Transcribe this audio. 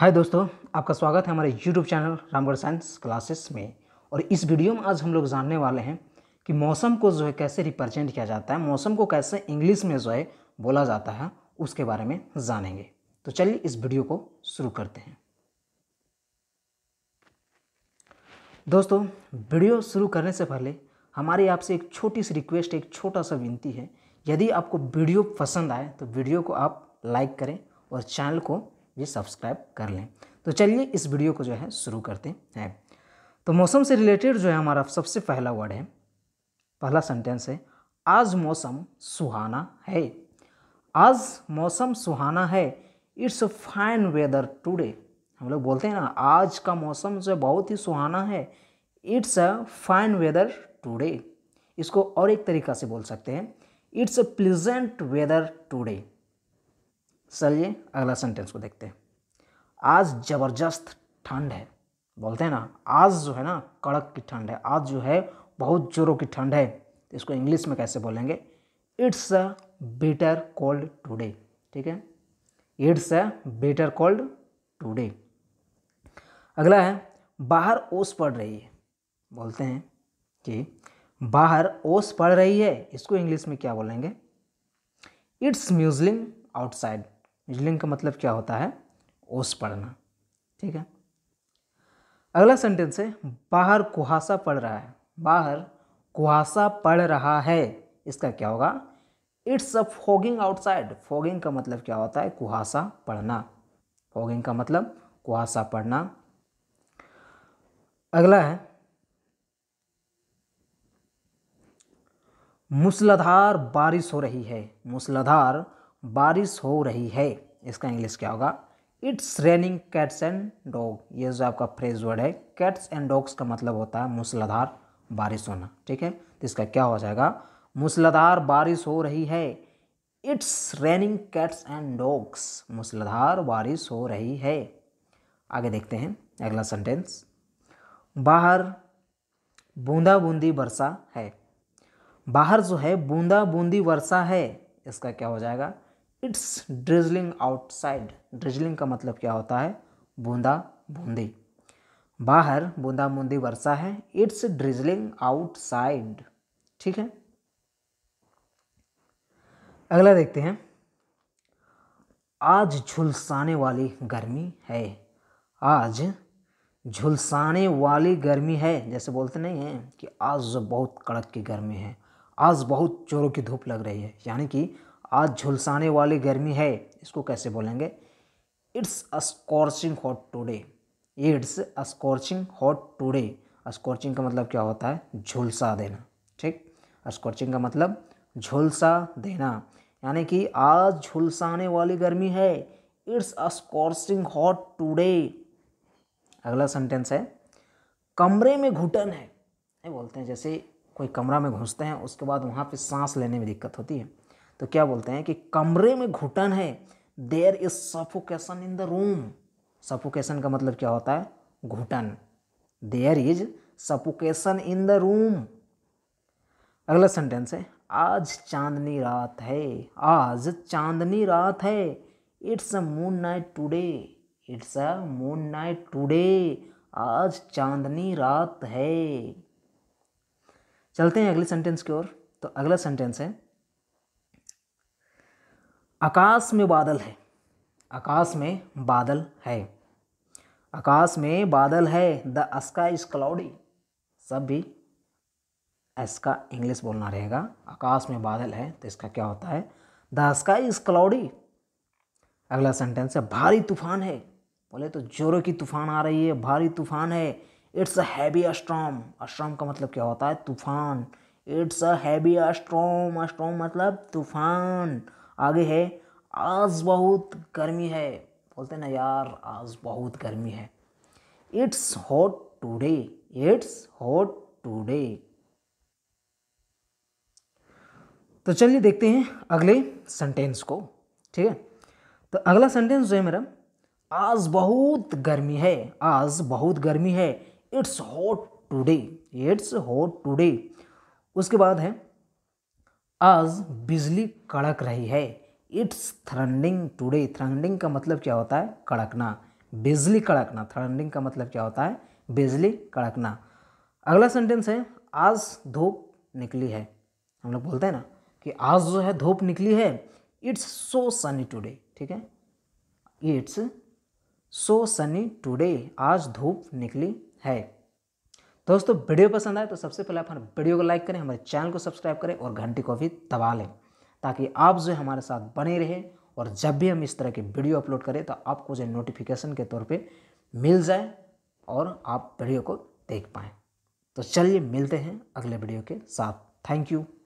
हाय दोस्तों आपका स्वागत है हमारे YouTube channel Ramgarh science classes में और इस वीडियो में आज हम लोग जानने वाले हैं कि मौसम को जो है कैसे रिप्रेजेंट किया जाता है मौसम को कैसे इंग्लिश में जो है बोला जाता है उसके बारे में जानेंगे तो चलिए इस वीडियो को शुरू करते हैं दोस्तों वीडियो शुरू करने से पहले हमारी आपसे एक छोटी सी रिक्वेस्ट एक छोटा सा विनती है यदि आपको वीडियो पसंद आए तो वीडियो को आप लाइक करें और चैनल को ये सब्सक्राइब कर लें तो चलिए इस वीडियो को जो है शुरू करते हैं तो मौसम से रिलेटेड जो है हमारा सबसे पहला वर्ड है पहला सेंटेंस है आज मौसम सुहाना है आज मौसम सुहाना है it's a fine weather today हम लोग बोलते हैं ना आज का मौसम जो बहुत ही सुहाना है it's a fine weather today इसको और एक तरीका से बोल सकते हैं it's a pleasant weather today चलिए अगला सेंटेंस को देखते हैं आज ज़बरदस्त ठंड है बोलते हैं ना आज जो है ना कड़क की ठंड है आज जो है बहुत जोरों की ठंड है तो इसको इंग्लिश में कैसे बोलेंगे it's a better cold today ठीक है it's a better cold today अगला है बाहर ओस पड़ रही है बोलते हैं कि बाहर ओस पड़ रही है इसको इंग्लिश में क्या बोलेंगे इट्स म्यूजलिंग आउटसाइड ड्रिलिंग का मतलब क्या होता है ओस पड़ना ठीक है अगला सेंटेंस है बाहर कुहासा पड़ रहा है बाहर कुहासा पड़ रहा है इसका क्या होगा it's a fogging outside fogging का मतलब क्या होता है कुहासा पड़ना फॉगिंग का मतलब कुहासा पड़ना अगला है मूसलाधार बारिश हो रही है मूसलाधार बारिश हो रही है इसका इंग्लिश क्या होगा it's raining cats and dog ये जो आपका फ्रेज वर्ड है कैट्स एंड डॉग्स का मतलब होता है मूसलाधार बारिश होना ठीक है तो इसका क्या हो जाएगा मूसलाधार बारिश हो रही है it's raining cats and dogs मूसलाधार बारिश हो रही है आगे देखते हैं अगला सेंटेंस बाहर बूंदा बूंदी वर्षा है बाहर जो है बूंदा बूंदी वर्षा है इसका क्या हो जाएगा इट्स ड्रिजलिंग आउटसाइड ड्रिजलिंग का मतलब क्या होता है बूंदा बूंदी बाहर बूंदा बूंदी वर्षा है इट्स ड्रिजलिंग आउटसाइड ठीक है अगला देखते हैं आज झुलसाने वाली गर्मी है आज झुलसाने वाली गर्मी है जैसे बोलते नहीं हैं कि आज बहुत कड़क की गर्मी है आज बहुत जोरों की धूप लग रही है यानी कि आज झुलसाने वाली गर्मी है इसको कैसे बोलेंगे it's a scorching hot today it's a scorching hot today scorching का मतलब क्या होता है झुलसा देना ठीक अस्कॉर्चिंग का मतलब झुलसा देना यानी कि आज झुलसाने वाली गर्मी है इट्स अस्कॉर्चिंग हॉट टुडे अगला सेंटेंस है कमरे में घुटन है बोलते हैं जैसे कोई कमरा में घुसते हैं उसके बाद वहाँ पे सांस लेने में दिक्कत होती है तो क्या बोलते हैं कि कमरे में घुटन है there is suffocation in the room suffocation का मतलब क्या होता है घुटन there is suffocation in the room अगला सेंटेंस है आज चांदनी रात है आज चांदनी रात है it's a moon night today it's a moon night today आज चांदनी रात है चलते हैं अगले सेंटेंस की ओर तो अगला सेंटेंस है आकाश में बादल है आकाश में बादल है आकाश में बादल है द स्काई इज क्लाउडी सब भी इसका इंग्लिश बोलना रहेगा आकाश में बादल है तो इसका क्या होता है द स्काई इज क्लाउडी अगला सेंटेंस है भारी तूफान है बोले तो जोरों की तूफान आ रही है भारी तूफान है इट्स अ हैवी अस्ट्रॉम अस्ट्रॉम का मतलब क्या होता है तूफान इट्स अ हैवी अस्ट्रॉम अस्ट्रॉम मतलब तूफान आगे है आज बहुत गर्मी है बोलते ना यार आज बहुत गर्मी है it's hot today it's hot today तो चलिए देखते हैं अगले सेंटेंस को ठीक है तो अगला सेंटेंस जो है मेरा आज बहुत गर्मी है आज बहुत गर्मी है it's hot today it's hot today उसके बाद है आज बिजली कड़क रही है इट्स थ्रंडिंग टुडे थ्रंडिंग का मतलब क्या होता है कड़कना बिजली कड़कना थ्रंडिंग का मतलब क्या होता है बिजली कड़कना अगला सेंटेंस है आज धूप निकली है हम लोग बोलते हैं ना कि आज जो है धूप निकली है इट्स सो सनी टुडे ठीक है इट्स सो सनी टुडे आज धूप निकली है दोस्तों वीडियो पसंद आए तो सबसे पहले आप हमारे वीडियो को लाइक करें हमारे चैनल को सब्सक्राइब करें और घंटी को भी दबा लें ताकि आप जो है हमारे साथ बने रहें और जब भी हम इस तरह के वीडियो अपलोड करें तो आपको जो नोटिफिकेशन के तौर पर मिल जाए और आप वीडियो को देख पाएँ तो चलिए मिलते हैं अगले वीडियो के साथ थैंक यू